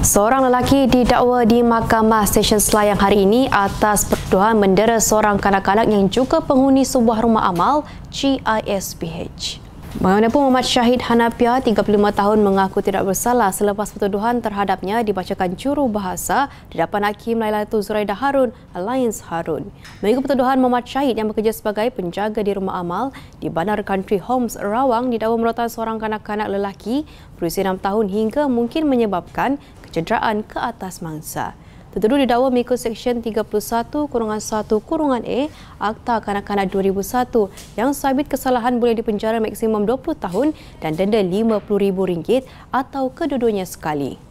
Seorang lelaki didakwa di Mahkamah Stesen Selayang hari ini atas pertuduhan mendera seorang kanak-kanak yang juga penghuni sebuah rumah amal GISPH. Bagaimanapun Muhammad Syahid Hanapia, 35 tahun mengaku tidak bersalah selepas pertuduhan terhadapnya dibacakan curu bahasa di depan Hakim Lailatul Zuraida Harun, Alliance Harun. Mengikut pertuduhan Muhammad Syahid yang bekerja sebagai penjaga di rumah amal di Bandar Country Homes, Rawang, didakwa merotan seorang kanak-kanak lelaki berusia 6 tahun hingga mungkin menyebabkan kecederaan ke atas mangsa. Tertuduh didakwa mengikut Seksyen 31 kurungan 1 kurungan A Akta Kanak-Kanak 2001 yang sabit kesalahan boleh dipenjara maksimum 20 tahun dan denda RM50,000 atau kedudunya sekali.